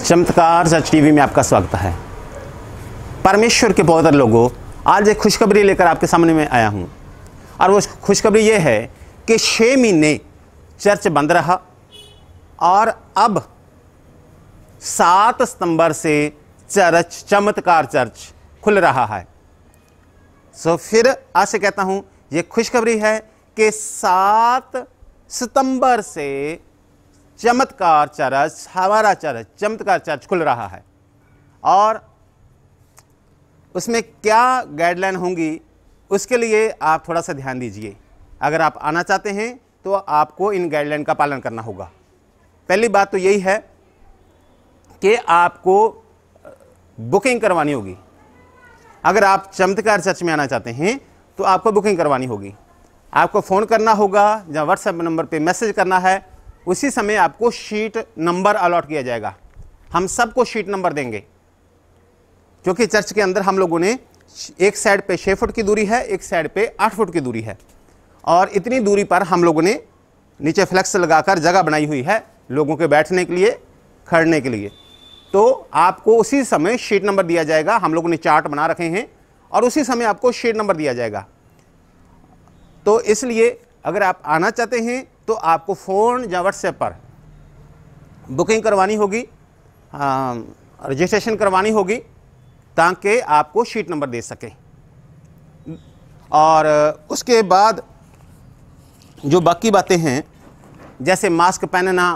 चमत्कार सच टीवी में आपका स्वागत है परमेश्वर के पौधर लोगों आज एक खुशखबरी लेकर आपके सामने में आया हूँ और वो खुशखबरी ये है कि छः महीने चर्च बंद रहा और अब सात सितंबर से चर्च चमत्कार चर्च खुल रहा है सो फिर आज से कहता हूँ ये खुशखबरी है कि सात सितंबर से चमत्कार चरच हवारा चरच चमत्कार चर्च खुल रहा है और उसमें क्या गाइडलाइन होंगी उसके लिए आप थोड़ा सा ध्यान दीजिए अगर आप आना चाहते हैं तो आपको इन गाइडलाइन का पालन करना होगा पहली बात तो यही है कि आपको बुकिंग करवानी होगी अगर आप चमत्कार चर्च में आना चाहते हैं तो आपको बुकिंग करवानी होगी आपको फ़ोन करना होगा या व्हाट्सएप नंबर पे मैसेज करना है उसी समय आपको शीट नंबर अलॉट किया जाएगा हम सबको शीट नंबर देंगे क्योंकि चर्च के अंदर हम लोगों ने एक साइड पे छः फुट की दूरी है एक साइड पे आठ फुट की दूरी है और इतनी दूरी पर हम लोगों ने नीचे फ्लेक्स लगाकर जगह बनाई हुई है लोगों के बैठने के लिए खड़ने के लिए तो आपको उसी समय शीट नंबर दिया जाएगा हम लोगों ने चार्ट बना रखे हैं और उसी समय आपको शीट नंबर दिया जाएगा तो इसलिए अगर आप आना चाहते हैं तो आपको फ़ोन या व्हाट्सएप पर बुकिंग करवानी होगी रजिस्ट्रेशन करवानी होगी ताकि आपको शीट नंबर दे सकें और उसके बाद जो बाकी बातें हैं जैसे मास्क पहनना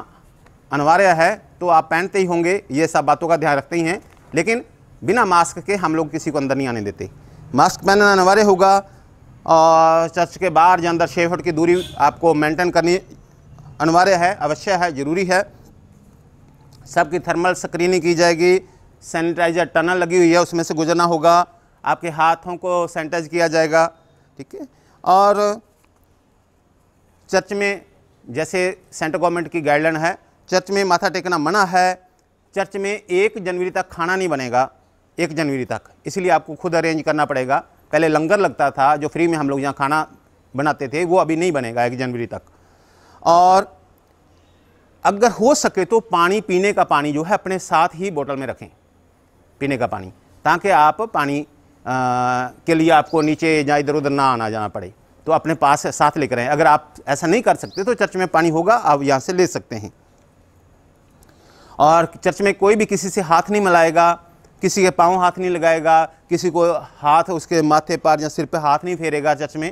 अनिवार्य है तो आप पहनते ही होंगे ये सब बातों का ध्यान रखते ही हैं लेकिन बिना मास्क के हम लोग किसी को अंदर नहीं आने देते मास्क पहनना अनिवार्य होगा और चर्च के बाहर या अंदर छः फुट की दूरी आपको मेंटेन करनी अनिवार्य है अवश्य है ज़रूरी है सबकी थर्मल स्क्रीनिंग की जाएगी सैनिटाइजर टनल लगी हुई है उसमें से गुजरना होगा आपके हाथों को सैनिटाइज किया जाएगा ठीक है और चर्च में जैसे सेंट्रल गवर्नमेंट की गाइडलाइन है चर्च में माथा टेकना मना है चर्च में एक जनवरी तक खाना नहीं बनेगा एक जनवरी तक इसलिए आपको खुद अरेंज करना पड़ेगा पहले लंगर लगता था जो फ्री में हम लोग यहाँ खाना बनाते थे वो अभी नहीं बनेगा एक जनवरी तक और अगर हो सके तो पानी पीने का पानी जो है अपने साथ ही बोतल में रखें पीने का पानी ताकि आप पानी आ, के लिए आपको नीचे या इधर उधर ना आना जाना पड़े तो अपने पास साथ लेकर आए अगर आप ऐसा नहीं कर सकते तो चर्च में पानी होगा आप यहाँ से ले सकते हैं और चर्च में कोई भी किसी से हाथ नहीं मिलाएगा किसी के पाँव हाथ नहीं लगाएगा किसी को हाथ उसके माथे पर या सिर पर हाथ नहीं फेरेगा चर्च में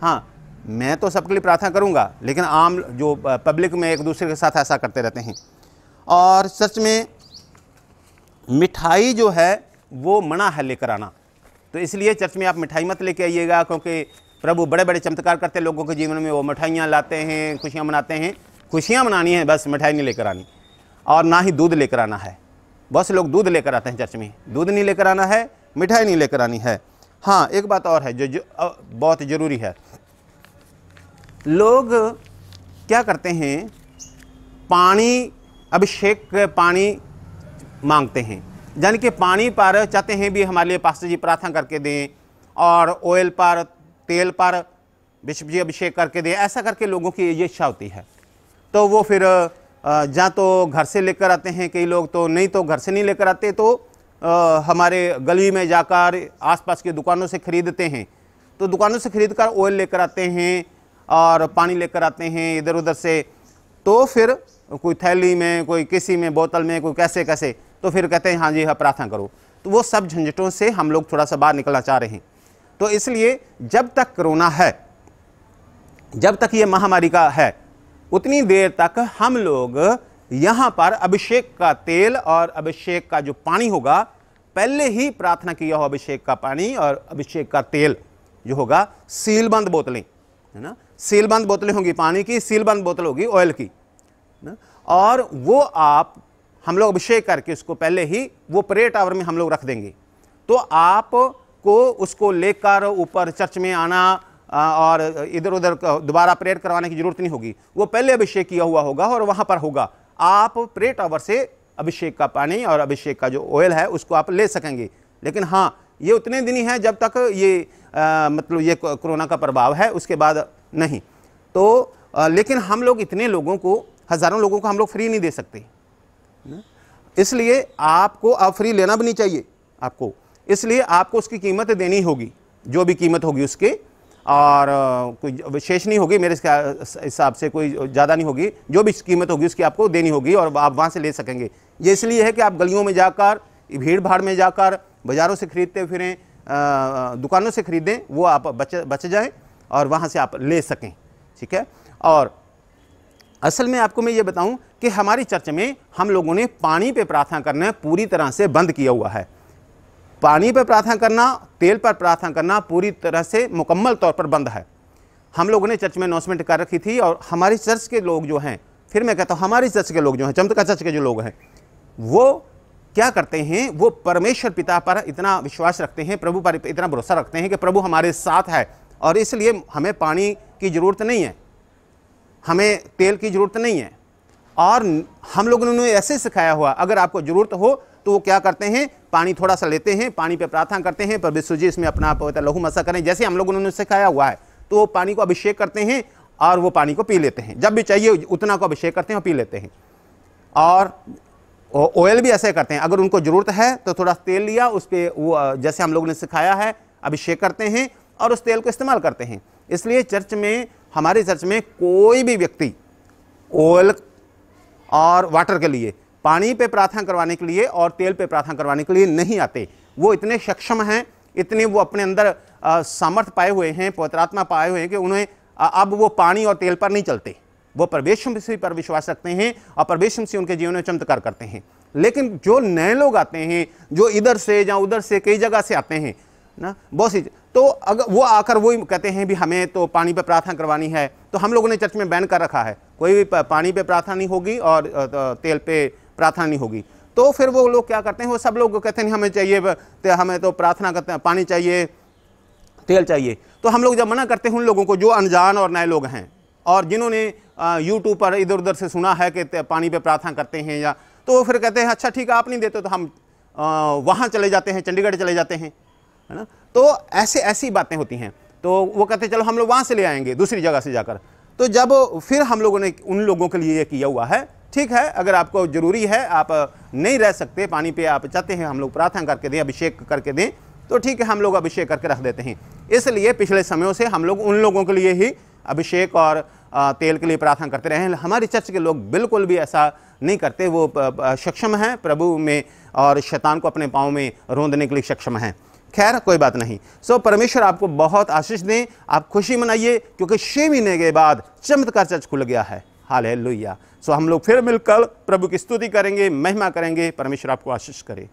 हाँ मैं तो सबके लिए प्रार्थना करूँगा लेकिन आम जो पब्लिक में एक दूसरे के साथ ऐसा करते रहते हैं और सच में मिठाई जो है वो मना है लेकर आना तो इसलिए चर्च में आप मिठाई मत लेके आइएगा क्योंकि प्रभु बड़े बड़े चमत्कार करते हैं लोगों के जीवन में वो मिठाइयाँ लाते हैं खुशियाँ मनाते हैं खुशियाँ मनानी हैं बस मिठाई नहीं लेकर आनी और ना ही दूध लेकर आना है बहुत से लोग दूध लेकर आते हैं चर्च में दूध नहीं लेकर आना है मिठाई नहीं लेकर आनी है हाँ एक बात और है जो, जो बहुत ज़रूरी है लोग क्या करते हैं पानी अभिषेक पानी मांगते हैं यानी कि पानी पर चाहते हैं भी हमारे लिए पास्टर जी प्रार्थना करके दें और ऑयल पर तेल पर विश्व जी अभिषेक करके दें ऐसा करके लोगों की ये इच्छा होती है तो वो फिर जहाँ तो घर से लेकर आते हैं कई लोग तो नहीं तो घर से नहीं लेकर आते तो आ, हमारे गली में जाकर आसपास की दुकानों से ख़रीदते हैं तो दुकानों से ख़रीद कर ऑयल लेकर आते हैं और पानी लेकर आते हैं इधर उधर से तो फिर कोई थैली में कोई किसी में बोतल में कोई कैसे कैसे तो फिर कहते हैं हाँ जी हाँ प्रार्थना करो तो वो सब झंझटों से हम लोग थोड़ा सा बाहर निकलना चाह रहे हैं तो इसलिए जब तक कोरोना है जब तक ये महामारी का है उतनी देर तक हम लोग यहाँ पर अभिषेक का तेल और अभिषेक का जो पानी होगा पहले ही प्रार्थना किया हो अभिषेक का पानी और अभिषेक का तेल जो होगा सीलबंद बोतलें है ना सीलबंद बोतलें होंगी पानी की सीलबंद बोतल होगी ऑयल की ना और वो आप हम लोग अभिषेक करके उसको पहले ही वो प्रे टावर में हम लोग रख देंगे तो आप को उसको लेकर ऊपर चर्च में आना और इधर उधर दोबारा प्रेयर करवाने की जरूरत नहीं होगी वो पहले अभिषेक किया हुआ होगा और वहाँ पर होगा आप प्रे टावर से अभिषेक का पानी और अभिषेक का जो ऑयल है उसको आप ले सकेंगे लेकिन हाँ ये उतने दिन ही हैं जब तक ये आ, मतलब ये कोरोना का प्रभाव है उसके बाद नहीं तो आ, लेकिन हम लोग इतने लोगों को हज़ारों लोगों को हम लोग फ्री नहीं दे सकते इसलिए आपको अब फ्री लेना भी नहीं चाहिए आपको इसलिए आपको उसकी कीमत देनी होगी जो भी कीमत होगी उसके और कोई विशेष नहीं होगी मेरे हिसाब से कोई ज़्यादा नहीं होगी जो भी कीमत होगी उसकी आपको देनी होगी और आप वहाँ से ले सकेंगे ये इसलिए है कि आप गलियों में जाकर भीड़ भाड़ में जाकर बाज़ारों से ख़रीदते फिरें दुकानों से ख़रीदें वो आप बच बच जाएँ और वहाँ से आप ले सकें ठीक है और असल में आपको मैं ये बताऊं कि हमारी चर्च में हम लोगों ने पानी पे प्रार्थना करना पूरी तरह से बंद किया हुआ है पानी पर प्रार्थना करना तेल पर प्रार्थना करना पूरी तरह से मुकम्मल तौर पर बंद है हम लोगों ने चर्च में अनाउंसमेंट कर रखी थी और हमारी चर्च के लोग जो हैं फिर मैं कहता हूँ हमारी चर्च के लोग जो हैं चमत्कार चर्च के जो लोग हैं वो क्या करते हैं वो परमेश्वर पिता पर इतना विश्वास रखते हैं प्रभु पर इतना भरोसा रखते हैं कि प्रभु हमारे साथ है और इसलिए हमें पानी की ज़रूरत नहीं है हमें तेल की ज़रूरत नहीं है और हम लोगों ने ऐसे सिखाया हुआ अगर आपको ज़रूरत हो तो वो क्या करते हैं पानी थोड़ा सा लेते हैं पानी पे प्रार्थना करते हैं पर विश्व जी इसमें अपना पवित्र लहू मसा करें जैसे हम लोगों ने सिखाया हुआ है तो वो पानी को अभिषेक करते हैं और वो पानी को पी लेते हैं जब भी चाहिए उतना को अभिषेक करते हैं और पी लेते हैं और ऑयल भी ऐसे करते हैं अगर उनको ज़रूरत है तो थोड़ा तेल लिया उस पर वो जैसे हम लोगों ने सिखाया है अभिषेक करते हैं और उस तेल को इस्तेमाल करते हैं इसलिए चर्च में हमारे चर्च में कोई भी व्यक्ति ऑयल और वाटर के लिए पानी पे प्रार्थना करवाने के लिए और तेल पे प्रार्थना करवाने के लिए नहीं आते वो इतने सक्षम हैं इतने वो अपने अंदर सामर्थ्य पाए हुए हैं पवित्रात्मा पाए हुए हैं कि उन्हें अब वो पानी और तेल पर नहीं चलते वो परवेश से पर विश्वास रखते हैं और परवेश से उनके जीवन में चमत्कार करते हैं लेकिन जो नए लोग आते हैं जो इधर से या उधर से कई जगह से आते हैं ना बहुत सी तो अगर वो आकर वो कहते हैं भी हमें तो पानी पर प्रार्थना करवानी है तो हम लोगों ने चर्च में बैन कर रखा है कोई भी पानी पे प्रार्थना नहीं होगी और तेल पे प्रार्थना नहीं होगी तो फिर वो लोग क्या करते हैं वो सब लोग कहते हैं हमें चाहिए हमें तो प्रार्थना करते हैं पानी चाहिए तेल चाहिए तो हम लोग जब मना करते हैं उन लोगों को जो अनजान और नए लोग हैं और जिन्होंने यूट्यूब पर इधर उधर से सुना है कि पानी पे प्रार्थना करते हैं या तो वो फिर कहते हैं अच्छा ठीक है आप नहीं देते तो हम वहाँ चले जाते हैं चंडीगढ़ चले जाते हैं है ना तो ऐसे ऐसी बातें होती हैं तो वो कहते हैं चलो हम लोग वहाँ से ले आएंगे दूसरी जगह से जाकर तो जब फिर हम लोगों ने उन लोगों के लिए ये किया हुआ है ठीक है अगर आपको ज़रूरी है आप नहीं रह सकते पानी पे आप चाहते हैं हम लोग प्रार्थना करके दें अभिषेक करके दें तो ठीक है हम लोग अभिषेक करके रख देते हैं इसलिए पिछले समयों से हम लोग उन लोगों के लिए ही अभिषेक और तेल के लिए प्रार्थना करते रहे हमारे चर्च के लोग बिल्कुल भी ऐसा नहीं करते वो सक्षम हैं प्रभु में और शैतान को अपने पाँव में रोंदने के लिए सक्षम हैं खैर कोई बात नहीं सो so, परमेश्वर आपको बहुत आशीष दें आप खुशी मनाइए क्योंकि छः महीने के बाद चमत्कार चर्च खुल गया है हाल है लोहिया सो so, हम लोग फिर मिलकर प्रभु की स्तुति करेंगे महिमा करेंगे परमेश्वर आपको आशीष करे